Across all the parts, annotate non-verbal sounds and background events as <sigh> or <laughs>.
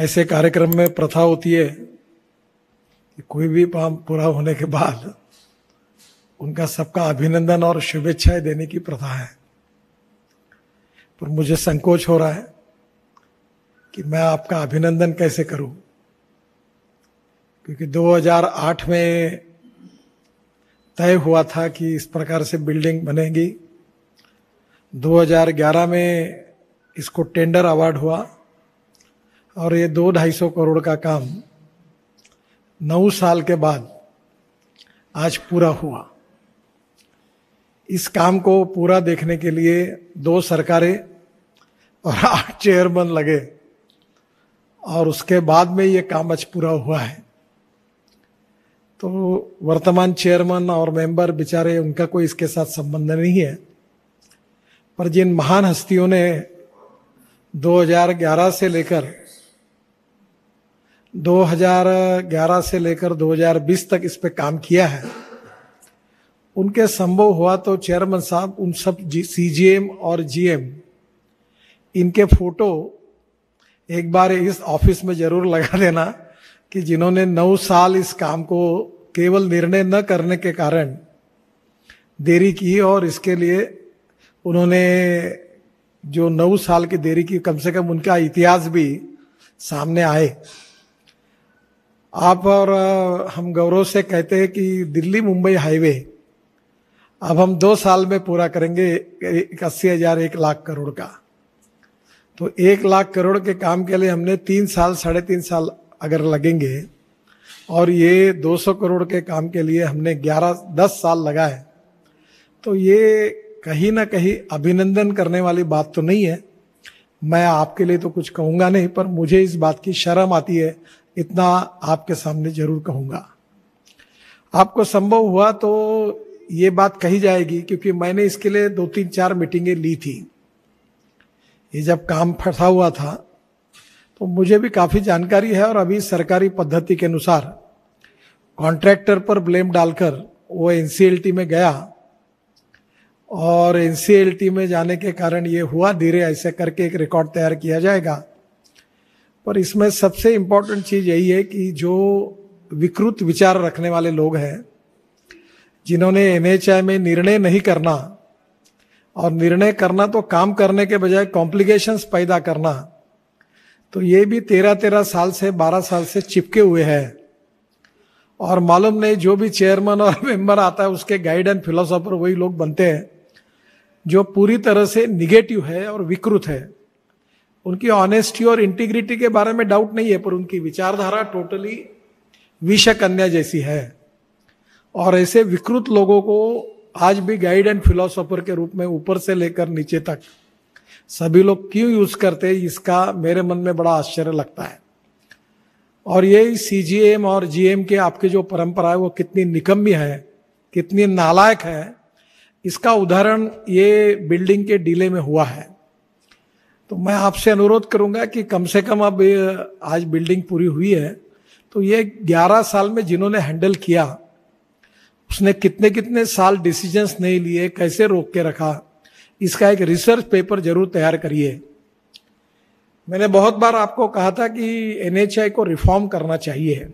ऐसे कार्यक्रम में प्रथा होती है कि कोई भी काम पूरा होने के बाद उनका सबका अभिनंदन और शुभेच्छाएं देने की प्रथा है पर मुझे संकोच हो रहा है कि मैं आपका अभिनंदन कैसे करूं क्योंकि 2008 में तय हुआ था कि इस प्रकार से बिल्डिंग बनेगी 2011 में इसको टेंडर अवार्ड हुआ और ये दो ढाई सौ करोड़ का काम नौ साल के बाद आज पूरा हुआ इस काम को पूरा देखने के लिए दो सरकारें और <laughs> आठ चेयरमैन लगे और उसके बाद में ये काम आज पूरा हुआ है तो वर्तमान चेयरमैन और मेंबर बेचारे उनका कोई इसके साथ संबंध नहीं है पर जिन महान हस्तियों ने 2011 से लेकर 2011 से लेकर 2020 तक इस पे काम किया है उनके संभव हुआ तो चेयरमैन साहब उन सब जी सी एम और जी एम इनके फोटो एक बार इस ऑफिस में जरूर लगा देना कि जिन्होंने नौ साल इस काम को केवल निर्णय न करने के कारण देरी की और इसके लिए उन्होंने जो नौ साल की देरी की कम से कम उनका इतिहास भी सामने आए आप और हम गौरव से कहते हैं कि दिल्ली मुंबई हाईवे अब हम दो साल में पूरा करेंगे अस्सी हजार एक लाख करोड़ का तो एक लाख करोड़ के काम के लिए हमने तीन साल साढ़े तीन साल अगर लगेंगे और ये 200 करोड़ के काम के लिए हमने 11 10 साल लगाए तो ये कहीं ना कहीं अभिनंदन करने वाली बात तो नहीं है मैं आपके लिए तो कुछ कहूँगा नहीं पर मुझे इस बात की शर्म आती है इतना आपके सामने जरूर कहूंगा आपको संभव हुआ तो ये बात कही जाएगी क्योंकि मैंने इसके लिए दो तीन चार मीटिंगें ली थी ये जब काम फंसा हुआ था तो मुझे भी काफ़ी जानकारी है और अभी सरकारी पद्धति के अनुसार कॉन्ट्रैक्टर पर ब्लेम डालकर वो एन में गया और एन में जाने के कारण ये हुआ धीरे ऐसे करके एक रिकॉर्ड तैयार किया जाएगा पर इसमें सबसे इंपॉर्टेंट चीज़ यही है कि जो विकृत विचार रखने वाले लोग हैं जिन्होंने एन में निर्णय नहीं करना और निर्णय करना तो काम करने के बजाय कॉम्प्लिकेशंस पैदा करना तो ये भी तेरह तेरह साल से बारह साल से चिपके हुए हैं और मालूम नहीं जो भी चेयरमैन और मेंबर <laughs> आता है उसके गाइड एंड फिलोसोफर वही लोग बनते हैं जो पूरी तरह से निगेटिव है और विकृत है उनकी ऑनेस्टी और इंटीग्रिटी के बारे में डाउट नहीं है पर उनकी विचारधारा टोटली विष कन्या जैसी है और ऐसे विकृत लोगों को आज भी गाइड एंड फिलोसोफर के रूप में ऊपर से लेकर नीचे तक सभी लोग क्यों यूज करते हैं इसका मेरे मन में बड़ा आश्चर्य लगता है और ये सी और जी के आपके जो परंपरा है वो कितनी निकम्मी है कितनी नालायक है इसका उदाहरण ये बिल्डिंग के डीले में हुआ है तो मैं आपसे अनुरोध करूंगा कि कम से कम अब आज बिल्डिंग पूरी हुई है तो ये 11 साल में जिन्होंने हैंडल किया उसने कितने कितने साल डिसीजंस नहीं लिए कैसे रोक के रखा इसका एक रिसर्च पेपर जरूर तैयार करिए मैंने बहुत बार आपको कहा था कि एनएचआई को रिफॉर्म करना चाहिए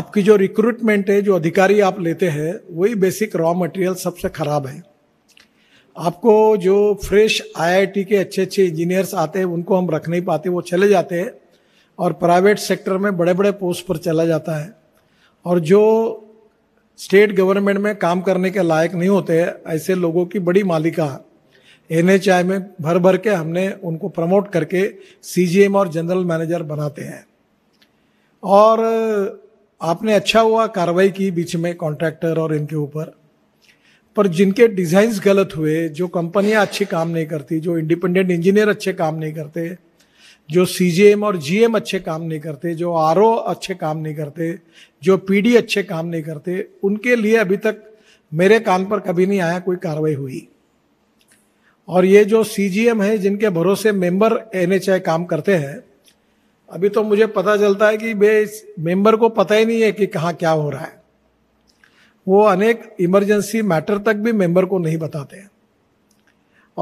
आपकी जो रिक्रूटमेंट है जो अधिकारी आप लेते हैं वही बेसिक रॉ मटेरियल सबसे खराब है आपको जो फ्रेश आईआईटी के अच्छे अच्छे इंजीनियर्स आते हैं उनको हम रख नहीं पाते वो चले जाते हैं और प्राइवेट सेक्टर में बड़े बड़े पोस्ट पर चला जाता है और जो स्टेट गवर्नमेंट में काम करने के लायक नहीं होते ऐसे लोगों की बड़ी मालिका एन में भर भर के हमने उनको प्रमोट करके सी और जनरल मैनेजर बनाते हैं और आपने अच्छा हुआ कार्रवाई की बीच में कॉन्ट्रैक्टर और इनके ऊपर पर जिनके डिज़ाइंस गलत हुए जो कंपनियां अच्छे काम नहीं करती जो इंडिपेंडेंट इंजीनियर अच्छे काम नहीं करते जो सी और जी अच्छे काम नहीं करते जो आर अच्छे काम नहीं करते जो पी अच्छे काम नहीं करते उनके लिए अभी तक मेरे कान पर कभी नहीं आया कोई कार्रवाई हुई और ये जो सी जी है जिनके भरोसे मेंबर एन काम करते हैं अभी तो मुझे पता चलता है कि बे मेंबर को पता ही नहीं है कि कहाँ क्या हो रहा है वो अनेक इमरजेंसी मैटर तक भी मेंबर को नहीं बताते हैं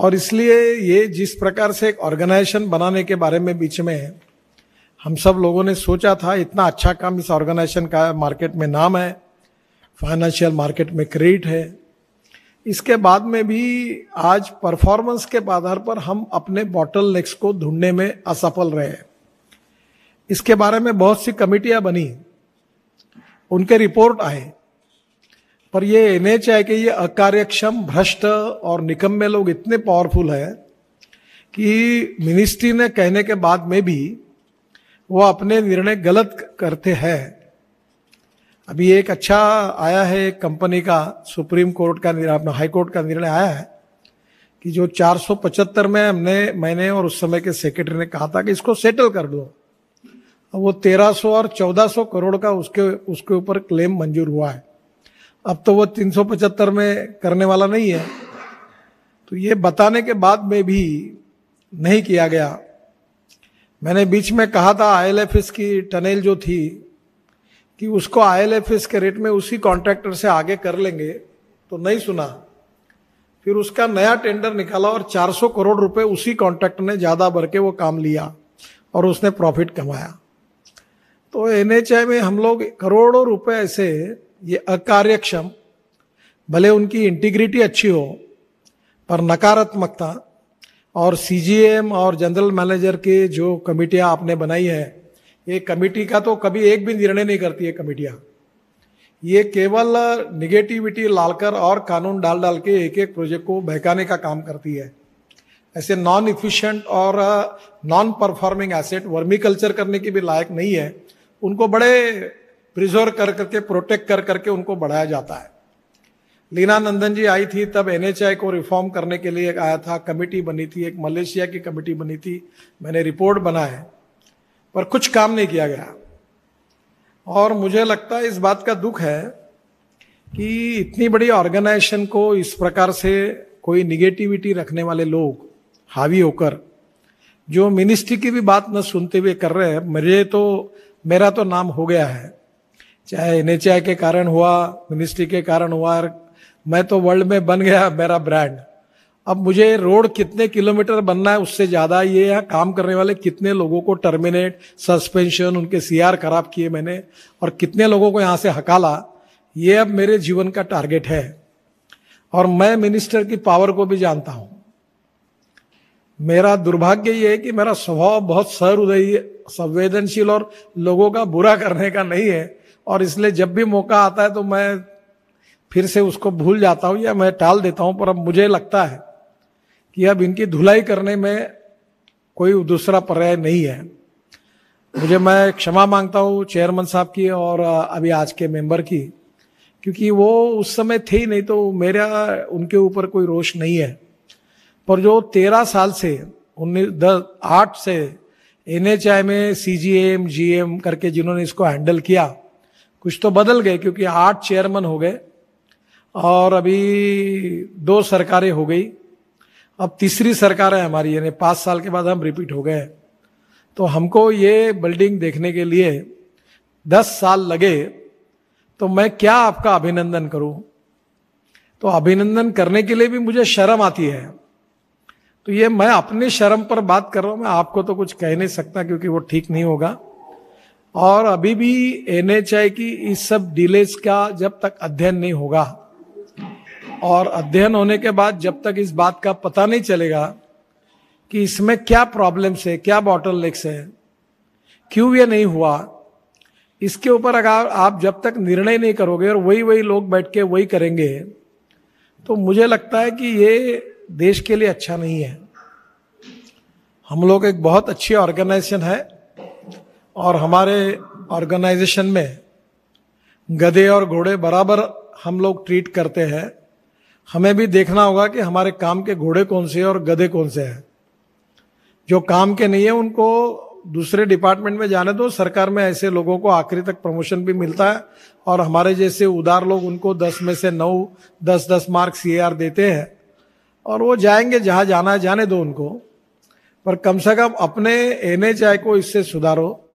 और इसलिए ये जिस प्रकार से एक ऑर्गेनाइजेशन बनाने के बारे में बीच में हम सब लोगों ने सोचा था इतना अच्छा काम इस ऑर्गेनाइजेशन का मार्केट में नाम है फाइनेंशियल मार्केट में क्रेडिट है इसके बाद में भी आज परफॉर्मेंस के आधार पर हम अपने बॉटल नेक्स को ढूंढने में असफल रहे इसके बारे में बहुत सी कमिटियाँ बनी उनके रिपोर्ट आए पर ये एन एच कि ये अकार्यक्षम भ्रष्ट और निकम्मे लोग इतने पावरफुल हैं कि मिनिस्ट्री ने कहने के बाद में भी वो अपने निर्णय गलत करते हैं अभी एक अच्छा आया है एक कंपनी का सुप्रीम कोर्ट का अपना हाई कोर्ट का निर्णय आया है कि जो 475 में हमने मैंने और उस समय के सेक्रेटरी ने कहा था कि इसको सेटल कर दो वो 1300 और 1400 करोड़ का उसके उसके ऊपर क्लेम मंजूर हुआ है अब तो वो 375 में करने वाला नहीं है तो ये बताने के बाद में भी नहीं किया गया मैंने बीच में कहा था आई की टनेल जो थी कि उसको आई के रेट में उसी कॉन्ट्रैक्टर से आगे कर लेंगे तो नहीं सुना फिर उसका नया टेंडर निकाला और 400 करोड़ रुपए उसी कॉन्ट्रैक्टर ने ज़्यादा भर के वो काम लिया और उसने प्रॉफिट कमाया तो एन में हम लोग करोड़ों रुपए ऐसे ये अकार्यक्षम भले उनकी इंटीग्रिटी अच्छी हो पर नकारात्मकता और सीजीएम और जनरल मैनेजर के जो कमिटियां आपने बनाई है ये कमिटी का तो कभी एक भी निर्णय नहीं करती है कमिटियां ये केवल निगेटिविटी लालकर और कानून डाल डाल के एक एक प्रोजेक्ट को बहकाने का काम करती है ऐसे नॉन इफिशियंट और non performing asset vermiculture करने के भी लायक नहीं है उनको बड़े प्रिजर्व कर करके प्रोटेक्ट कर करके उनको बढ़ाया जाता है लीना नंदन जी आई थी तब एन को रिफॉर्म करने के लिए आया था कमेटी बनी थी एक मलेशिया की कमेटी बनी थी मैंने रिपोर्ट बना है पर कुछ काम नहीं किया गया और मुझे लगता है इस बात का दुख है कि इतनी बड़ी ऑर्गेनाइजेशन को इस प्रकार से कोई निगेटिविटी रखने वाले लोग हावी होकर जो मिनिस्ट्री की भी बात न सुनते हुए कर रहे हैं मेरे तो मेरा तो नाम हो गया है चाहे एन के कारण हुआ मिनिस्ट्री के कारण हुआ मैं तो वर्ल्ड में बन गया मेरा ब्रांड अब मुझे रोड कितने किलोमीटर बनना है उससे ज़्यादा ये यहाँ काम करने वाले कितने लोगों को टर्मिनेट सस्पेंशन उनके सीआर खराब किए मैंने और कितने लोगों को यहाँ से हकाला ये अब मेरे जीवन का टारगेट है और मैं मिनिस्टर की पावर को भी जानता हूं मेरा दुर्भाग्य ये है कि मेरा स्वभाव बहुत सहृदयी संवेदनशील और लोगों का बुरा करने का नहीं है और इसलिए जब भी मौका आता है तो मैं फिर से उसको भूल जाता हूँ या मैं टाल देता हूँ पर अब मुझे लगता है कि अब इनकी धुलाई करने में कोई दूसरा पर्याय नहीं है मुझे मैं क्षमा मांगता हूँ चेयरमैन साहब की और अभी आज के मेंबर की क्योंकि वो उस समय थे ही नहीं तो मेरा उनके ऊपर कोई रोष नहीं है पर जो तेरह साल से उन्नीस दस आठ से एन में सी जी एम जी एम करके जिन्होंने इसको हैंडल किया कुछ तो बदल गए क्योंकि आठ चेयरमैन हो गए और अभी दो सरकारें हो गई अब तीसरी सरकार है हमारी यानी पाँच साल के बाद हम रिपीट हो गए तो हमको ये बिल्डिंग देखने के लिए दस साल लगे तो मैं क्या आपका अभिनंदन करूं तो अभिनंदन करने के लिए भी मुझे शर्म आती है तो ये मैं अपने शर्म पर बात कर रहा हूं मैं आपको तो कुछ कह नहीं सकता क्योंकि वो ठीक नहीं होगा और अभी भी एन की इस सब डिलेज का जब तक अध्ययन नहीं होगा और अध्ययन होने के बाद जब तक इस बात का पता नहीं चलेगा कि इसमें क्या प्रॉब्लम्स है क्या बॉटल लेक्स है क्यों ये नहीं हुआ इसके ऊपर अगर आप जब तक निर्णय नहीं करोगे और वही वही लोग बैठ के वही करेंगे तो मुझे लगता है कि ये देश के लिए अच्छा नहीं है हम लोग एक बहुत अच्छी ऑर्गेनाइजेशन है और हमारे ऑर्गेनाइजेशन में गधे और घोड़े बराबर हम लोग ट्रीट करते हैं हमें भी देखना होगा कि हमारे काम के घोड़े कौन से हैं और गधे कौन से हैं जो काम के नहीं है उनको दूसरे डिपार्टमेंट में जाने दो सरकार में ऐसे लोगों को आखिरी तक प्रमोशन भी मिलता है और हमारे जैसे उदार लोग उनको दस में से नौ दस दस मार्क सी देते हैं और वो जाएंगे जहाँ जाना है जाने दो उनको पर कम से कम अपने एन को इससे सुधारो